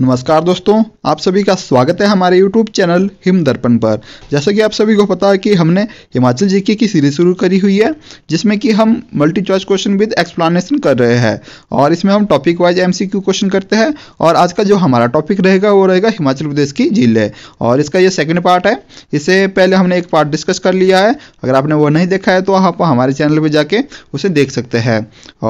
नमस्कार दोस्तों आप सभी का स्वागत है हमारे YouTube चैनल हिम दर्पण पर जैसा कि आप सभी को पता है कि हमने हिमाचल जीके की सीरीज शुरू करी हुई है जिसमें कि हम multi choice question with explanation कर रहे हैं और इसमें हम टॉपिक वाइज एमसीक्यू क्वेश्चन करते हैं और आज का जो हमारा टॉपिक रहेगा वो रहेगा हिमाचल प्रदेश की जिले और इसका ये सेकेंड पार्ट है इसे पहले हमने एक पार्ट डिस्कस कर लिया है अगर आपने वो नहीं देखा है तो आप हमारे चैनल पर जाके उसे देख सकते हैं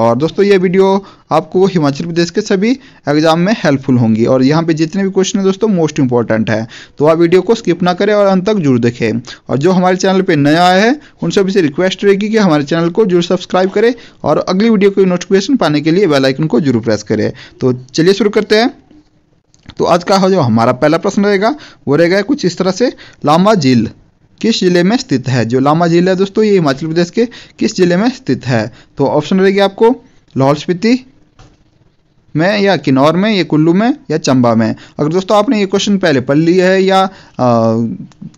और दोस्तों ये वीडियो आपको हिमाचल प्रदेश के सभी एग्जाम में हेल्पफुल होंगी और और यहाँ पे जितने भी क्वेश्चन है दोस्तों मोस्ट इंपॉर्टेंट है तो आप वीडियो को स्किप ना करें और अंत तक जरूर देखें और जो हमारे चैनल पे नया आया है उन सभी से रिक्वेस्ट रहेगी कि हमारे चैनल को जरूर सब्सक्राइब करें और अगली वीडियो की नोटिफिकेशन पाने के लिए बेलाइकन को जरूर प्रेस करें तो चलिए शुरू करते हैं तो आज का जो हमारा पहला प्रश्न रहेगा वो रहेगा कुछ इस तरह से लामा झील किस जिले में स्थित है जो लामा झील है दोस्तों ये हिमाचल प्रदेश के किस जिले में स्थित है तो ऑप्शन रहेगी आपको लाहौल स्पीति में या किन्नौर में या कुल्लू में या चंबा में अगर दोस्तों आपने ये क्वेश्चन पहले पढ़ लिया है या आ,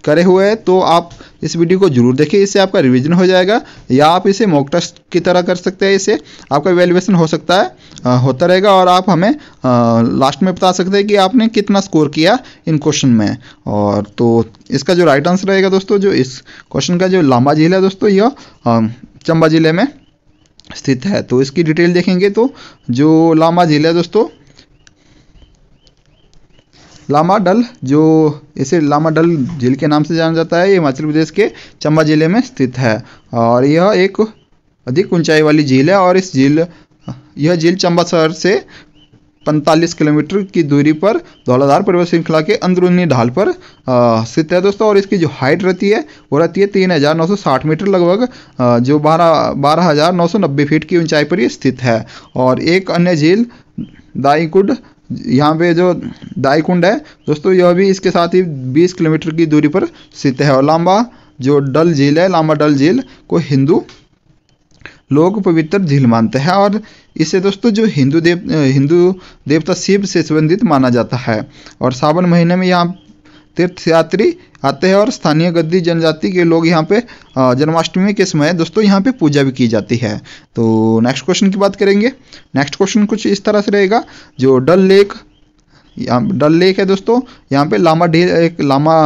करे हुए है तो आप इस वीडियो को जरूर देखिए इससे आपका रिवीजन हो जाएगा या आप इसे मॉक टेस्ट की तरह कर सकते हैं इसे आपका वैल्यूएशन हो सकता है आ, होता रहेगा और आप हमें आ, लास्ट में बता सकते हैं कि आपने कितना स्कोर किया इन क्वेश्चन में और तो इसका जो राइट आंसर रहेगा दोस्तों जो इस क्वेश्चन का जो लांबा झील है दोस्तों यह चंबा जिले में स्थित है तो इसकी डिटेल देखेंगे तो जो लामा झील है दोस्तों लामा डल जो इसे लामा डल झील के नाम से जाना जाता है ये हिमाचल प्रदेश के चंबा जिले में स्थित है और यह एक अधिक ऊंचाई वाली झील है और इस झील यह झील चंबा शहर से 45 किलोमीटर की दूरी पर धौलाधार पर्वत श्रृंखला के अंदरूनी ढाल पर स्थित है दोस्तों और इसकी जो हाइट रहती है वो रहती है 3,960 मीटर लगभग जो बारह बारह हज़ार नौ सौ नब्बे फीट की ऊंचाई पर ये स्थित है और एक अन्य झील दाईकुंड यहाँ पे जो दाईकुंड है दोस्तों यह भी इसके साथ ही 20 किलोमीटर की दूरी पर स्थित है और लांबा जो डल झील है लांबा डल झील को हिंदू लोग पवित्र झील मानते हैं और इसे दोस्तों जो हिंदू देव हिंदू देवता शिव से संबंधित माना जाता है और सावन महीने में यहाँ तीर्थयात्री आते हैं और स्थानीय गद्दी जनजाति के लोग यहाँ पे जन्माष्टमी के समय दोस्तों यहाँ पे पूजा भी की जाती है तो नेक्स्ट क्वेश्चन की बात करेंगे नेक्स्ट क्वेश्चन कुछ इस तरह से रहेगा जो डल लेक यहाँ डल लेक है दोस्तों यहाँ पे लामा ढील एक लामा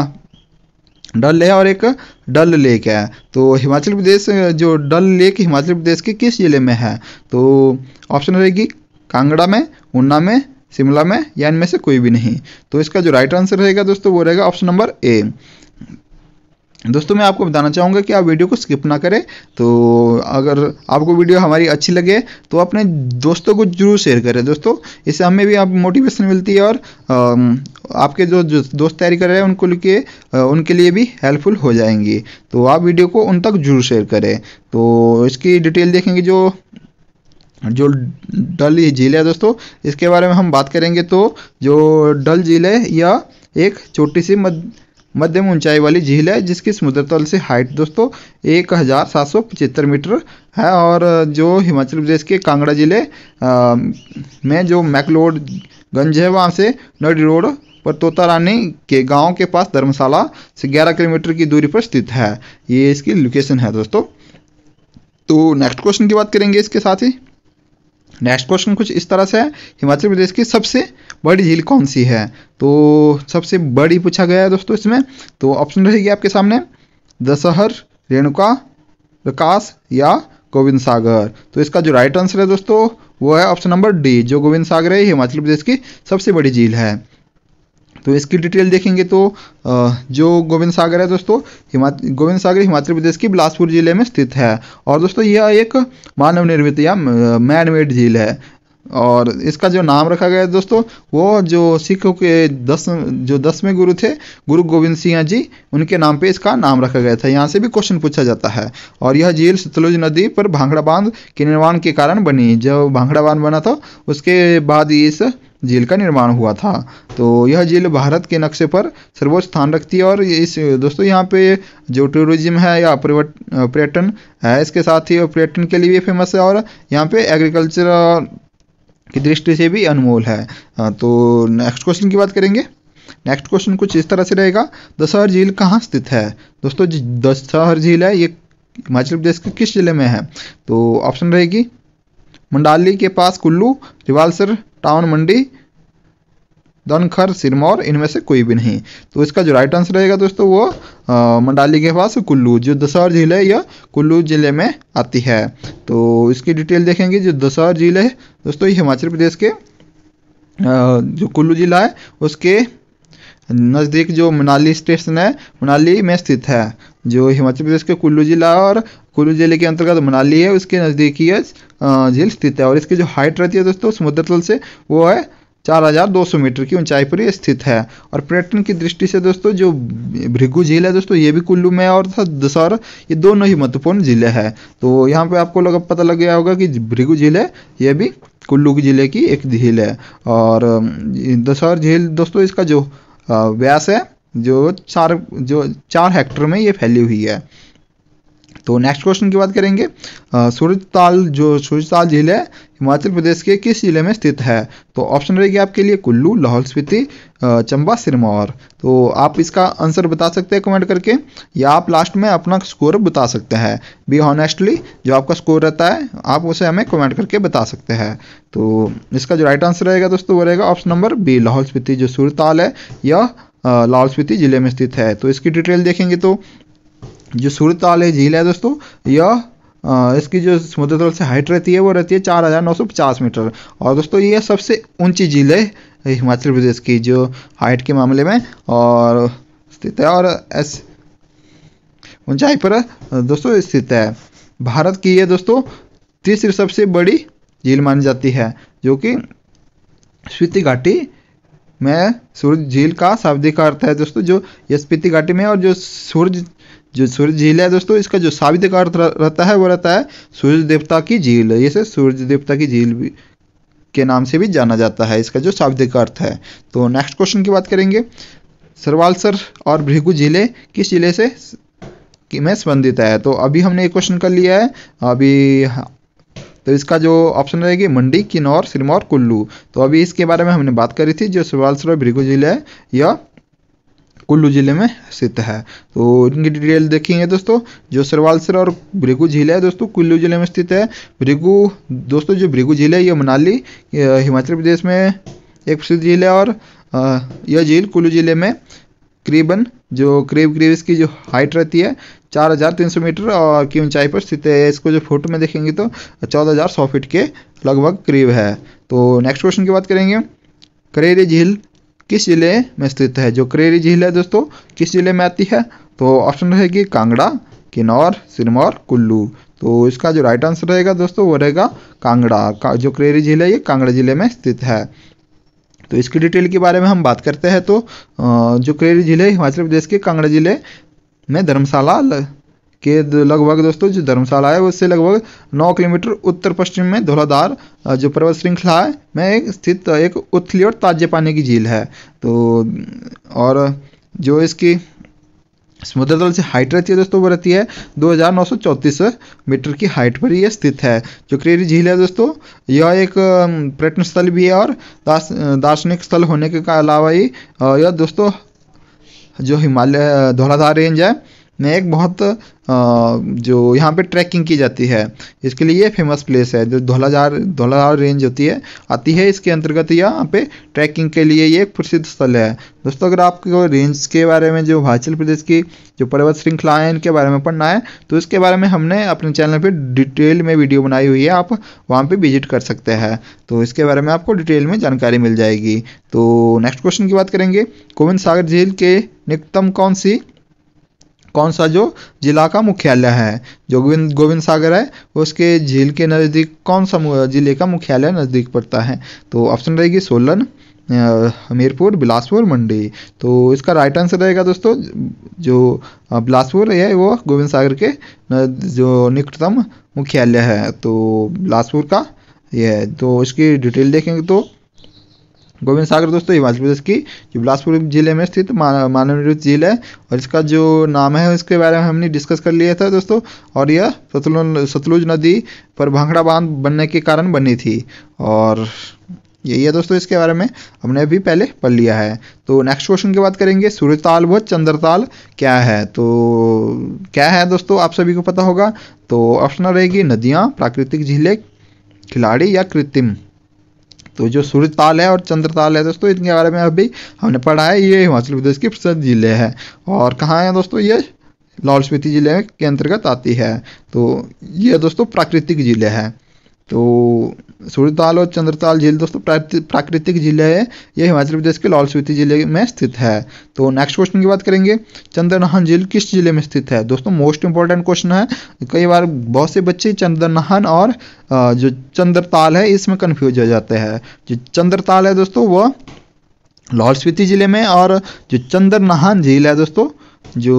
डल है और एक डल लेक है तो हिमाचल प्रदेश जो डल लेक हिमाचल प्रदेश के किस ज़िले में है तो ऑप्शन रहेगी कांगड़ा में ऊना में शिमला में या इनमें से कोई भी नहीं तो इसका जो राइट आंसर रहेगा दोस्तों वो रहेगा ऑप्शन नंबर ए दोस्तों मैं आपको बताना चाहूँगा कि आप वीडियो को स्किप ना करें तो अगर आपको वीडियो हमारी अच्छी लगे तो अपने दोस्तों को जरूर शेयर करें दोस्तों इससे हमें भी आप मोटिवेशन मिलती है और आपके जो, जो दोस्त तैयारी कर रहे हैं उनको लिए उनके लिए भी हेल्पफुल हो जाएंगी तो आप वीडियो को उन तक जरूर शेयर करें तो इसकी डिटेल देखेंगे जो जो डल झील है दोस्तों इसके बारे में हम बात करेंगे तो जो डल झील है यह एक छोटी सी मध्य मध्यम ऊंचाई वाली झील है जिसकी समुद्र तल से हाइट दोस्तों एक हज़ार सात सौ पचहत्तर मीटर है और जो हिमाचल प्रदेश के कांगड़ा जिले में जो गंज है वहाँ से नडी रोड पर तोता रानी के गांव के पास धर्मशाला से 11 किलोमीटर की दूरी पर स्थित है ये इसकी लोकेशन है दोस्तों तो नेक्स्ट क्वेश्चन की बात करेंगे इसके साथ ही नेक्स्ट क्वेश्चन कुछ इस तरह से है हिमाचल प्रदेश की सबसे बड़ी झील कौन सी है तो सबसे बड़ी पूछा गया है दोस्तों इसमें तो ऑप्शन रहेगी आपके सामने दशहर रेणुका विकास या गोविंद सागर तो इसका जो राइट आंसर है दोस्तों वो है ऑप्शन नंबर डी जो गोविंद सागर है हिमाचल प्रदेश की सबसे बड़ी झील है तो इसकी डिटेल देखेंगे तो जो गोविंद सागर है दोस्तों गोविंद सागर हिमाचल प्रदेश की बिलासपुर जिले में स्थित है और दोस्तों यह एक मानव निर्मित या मैनमेड झील है और इसका जो नाम रखा गया है दोस्तों वो जो सिखों के दस जो दसवें गुरु थे गुरु गोविंद सिंह जी उनके नाम पे इसका नाम रखा गया था यहाँ से भी क्वेश्चन पूछा जाता है और यह झील सतलुज नदी पर भांगड़ा बांध के निर्माण के कारण बनी जब भांगड़ा बांध बना था उसके बाद इस जेल का निर्माण हुआ था तो यह जेल भारत के नक्शे पर सर्वोच्च स्थान रखती है और इस दोस्तों यहाँ पे जो टूरिज्म है या पर्यटन है इसके साथ ही पर्यटन के लिए भी फेमस है और यहाँ पे एग्रीकल्चर की दृष्टि से भी अनमोल है तो नेक्स्ट क्वेश्चन की बात करेंगे नेक्स्ट क्वेश्चन कुछ इस तरह से रहेगा दशहर झील कहाँ स्थित है दोस्तों दशहर झील है ये हिमाचल प्रदेश के किस जिले में है तो ऑप्शन रहेगी मंडाली के पास कुल्लू रिवालसर टाउन मंडी दनखर सिरमौर इनमें से कोई भी नहीं तो इसका जो राइट आंसर रहेगा दोस्तों वो मंडाली के पास कुल्लू जो दशहर झील है यह कुल्लू जिले में आती है तो इसकी डिटेल देखेंगे जो दशहर झील है दोस्तों ये हिमाचल प्रदेश के जो कुल्लू जिला है उसके नज़दीक जो मनाली स्टेशन है मनाली में स्थित है जो हिमाचल प्रदेश के कुल्लू जिला और कुल्लू जिले के अंतर्गत मनाली है उसके नज़दीकी झील स्थित है और इसकी जो हाइट रहती है दोस्तों समुद्र तल से वो है 4,200 मीटर की ऊंचाई पर स्थित है और पर्यटन की दृष्टि से दोस्तों जो भृगु झील है दोस्तों ये भी कुल्लू में और दसौर ये दोनों ही महत्वपूर्ण जिले हैं तो यहाँ पे आपको लग पता लग गया होगा कि भृगु झील है ये भी कुल्लू जिले की एक झील है और दशहर झील दोस्तों इसका जो व्यास है जो चार जो चार हेक्टर में ये फैली हुई है तो नेक्स्ट क्वेश्चन की बात करेंगे सूरजताल जो सूरजताल झील है हिमाचल प्रदेश के किस जिले में स्थित है तो ऑप्शन रहेगी आपके लिए कुल्लू लाहौल स्पीति चंबा सिरमौर तो आप इसका आंसर बता सकते हैं कमेंट करके या आप लास्ट में अपना स्कोर बता सकते हैं बी ऑनेस्टली जो आपका स्कोर रहता है आप उसे हमें कमेंट करके बता सकते हैं तो इसका जो राइट आंसर रहेगा दोस्तों वो रहेगा option number B Lahaul Spiti जो सूरताल है यह लाहौल स्पीति जिले में स्थित है तो इसकी डिटेल देखेंगे तो जो सूरताल है झील है दोस्तों यह इसकी जो समुद्र तल से हाइट रहती है वो रहती है चार हज़ार नौ सौ पचास मीटर और दोस्तों ये सबसे ऊंची झील है हिमाचल प्रदेश की जो हाइट के मामले में और स्थित है और एस ऊंचाई पर दोस्तों स्थित है भारत की ये दोस्तों तीसरी सबसे बड़ी झील मानी जाती है जो कि स्वीति घाटी में सूर्य झील का शाब्दिक अर्थ है दोस्तों जो स्पीति घाटी में और जो सूर्य जो सूर्य झील है दोस्तों इसका जो शाब्दिक अर्थ रहता है वो रहता है सूर्य देवता की झील इसे सूर्य देवता की झील भी के नाम से भी जाना जाता है इसका जो शाब्दिक अर्थ है तो नेक्स्ट क्वेश्चन की बात करेंगे सरवालसर और भृगु झीले किस जिले से में संबंधित है तो अभी हमने एक क्वेश्चन कर लिया है अभी तो इसका जो ऑप्शन रहेगी मंडी किन्नौर सिरमौर कुल्लू तो अभी इसके बारे में हमने बात करी थी जो सुबालसरा भृगु जिले है यह कुल्लू जिले में स्थित है तो इनकी डिटेल देखेंगे दोस्तों जो सरवालसर और भृगु झील है दोस्तों कुल्लू जिले में स्थित है भृगु दोस्तों जो भृगु झील है ये मनाली हिमाचल प्रदेश में एक प्रसिद्ध झील है और यह झील कुल्लू जिले में करीबन जो करीब करीब इसकी जो हाइट रहती है चार हज़ार तीन सौ मीटर और की ऊंचाई पर स्थित है इसको जो फोटो में देखेंगे तो चौदह हज़ार सौ फीट के लगभग करीब है तो नेक्स्ट क्वेश्चन की बात करेंगे करेरी झील किस जिले में स्थित है जो करेरी झील है दोस्तों किस जिले में आती है तो ऑप्शन रहेगी कांगड़ा किन्नौर सिरमौर कुल्लू तो इसका जो राइट आंसर रहेगा दोस्तों वो रहेगा कांगड़ा का, जो करेरी झील है ये कांगड़ा जिले में स्थित है तो इसकी डिटेल के बारे में हम बात करते हैं तो जो करेरी जिले हिमाचल प्रदेश के कांगड़ा जिले में धर्मशाला के लगभग दोस्तों जो धर्मशाला है उससे लगभग 9 किलोमीटर उत्तर पश्चिम में धौलाधार जो पर्वत श्रृंखला है में एक स्थित एक उथली और ताजे पानी की झील है तो और जो इसकी समुद्र तल से हाइट रहती है दोस्तों वो रहती है 2934 मीटर की हाइट पर यह स्थित है जो क्रेरी झील है दोस्तों यह एक पर्यटन स्थल भी है और दार्शनिक स्थल होने के अलावा ही यह दोस्तों जो हिमालय धौलाधार रेंज है ने एक बहुत जो यहाँ पे ट्रैकिंग की जाती है इसके लिए ये फेमस प्लेस है जो धोलाझार धोलाझार रेंज होती है आती है इसके अंतर्गत यहाँ पे ट्रैकिंग के लिए ये एक प्रसिद्ध स्थल है दोस्तों अगर आपको रेंज के बारे में जो हिमाचल प्रदेश की जो पर्वत श्रृंखला है इनके बारे में पढ़ना है तो इसके बारे में हमने अपने चैनल पर डिटेल में वीडियो बनाई हुई है आप वहाँ पर विजिट कर सकते हैं तो इसके बारे में आपको डिटेल में जानकारी मिल जाएगी तो नेक्स्ट क्वेश्चन की बात करेंगे गोविंद सागर झील के निकटतम कौन सी कौन सा जो जिला का मुख्यालय है जो गोविंद गोविंद सागर है उसके झील के नज़दीक कौन सा जिले का मुख्यालय नज़दीक पड़ता है तो ऑप्शन रहेगी सोलन हमीरपुर बिलासपुर मंडी तो इसका राइट आंसर रहेगा दोस्तों जो बिलासपुर है वो गोविंद सागर के जो निकटतम मुख्यालय है तो बिलासपुर का ये है तो इसकी डिटेल देखेंगे तो गोविंद सागर दोस्तों हिमाचल प्रदेश की जो बिलासपुर जिले में स्थित मानव निर्मित झील है और इसका जो नाम है उसके बारे में हमने डिस्कस कर लिया था दोस्तों और यह सतलुज सतलुज नदी पर भांगड़ा बांध बनने के कारण बनी थी और यही है दोस्तों इसके बारे में हमने अभी पहले पढ़ लिया है तो नेक्स्ट क्वेश्चन की बात करेंगे सूर्यताल व चंद्रताल क्या है तो क्या है दोस्तों आप सभी को पता होगा तो ऑप्शन रहेगी नदियाँ प्राकृतिक झीलें खिलाड़ी या कृत्रिम तो जो सूर्यताल ताल है और चंद्र ताल है दोस्तों इनके बारे में अभी हमने पढ़ा है ये हिमाचल प्रदेश के प्रसिद्ध जिले हैं और कहाँ हैं दोस्तों ये लाहौल स्पीति जिले के अंतर्गत आती है तो ये दोस्तों प्राकृतिक जिले हैं तो सूर्यताल और चंद्रताल झील दोस्तों प्राकृतिक जिले है ये हिमाचल प्रदेश के लाहौल स्पीति जिले में स्थित है तो नेक्स्ट क्वेश्चन की बात करेंगे चंद्रनहन झील किस जिले में स्थित है दोस्तों मोस्ट इंपॉर्टेंट क्वेश्चन है कई बार बहुत से बच्चे चंद्रनहन और जो चंद्रताल है इसमें कन्फ्यूज हो जाते हैं जो चंद्रताल है दोस्तों वह लाहौल स्पीति जिले में और जो चंद्रनहन झील है दोस्तों जो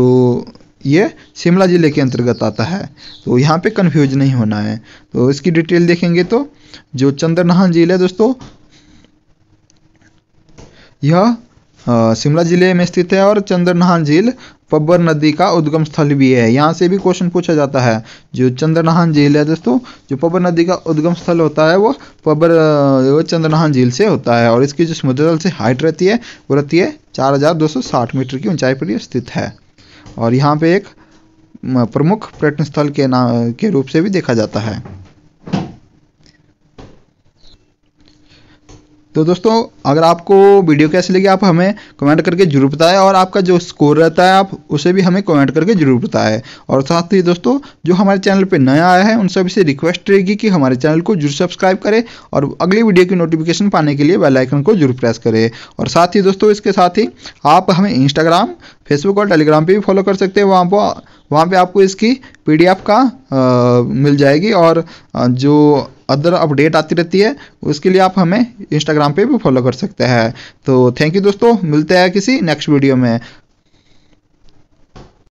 ये शिमला ज़िले के अंतर्गत आता है तो यहाँ पे कन्फ्यूज नहीं होना है तो इसकी डिटेल देखेंगे तो जो चंद्रनाहन झील है दोस्तों यह शिमला जिले में स्थित है और चंद्रनाहन झील पब्बर नदी का उद्गम स्थल भी है यहाँ से भी क्वेश्चन पूछा जाता है जो चंद्रनाहन झील है दोस्तों जो पब्बर नदी का उद्गम स्थल होता है वो पब्बर वो चंद्रनाहन झील से होता है और इसकी जो समुद्र से हाइट रहती है वो रहती है साठ मीटर की ऊंचाई पर स्थित है और यहाँ पे एक प्रमुख पर्यटन स्थल के नाम के रूप से भी देखा जाता है तो दोस्तों अगर आपको वीडियो कैसी लगी आप हमें कमेंट करके जरूर बताएं और आपका जो स्कोर रहता है आप उसे भी हमें कमेंट करके जरूर बताएं और साथ ही दोस्तों जो हमारे चैनल पर नया आया है उन सभी से रिक्वेस्ट रहेगी कि हमारे चैनल को जरूर सब्सक्राइब करें और अगली वीडियो की नोटिफिकेशन पाने के लिए बेलाइकन को जरूर प्रेस करें और साथ ही दोस्तों इसके साथ ही आप हमें इंस्टाग्राम फेसबुक और टेलीग्राम पर भी फॉलो कर सकते हैं वहाँ पर वहाँ पर आपको इसकी पी का मिल जाएगी और जो अदर अपडेट आती रहती है उसके लिए आप हमें इंस्टाग्राम पे भी फॉलो कर सकते हैं तो थैंक यू दोस्तों मिलते हैं किसी नेक्स्ट वीडियो में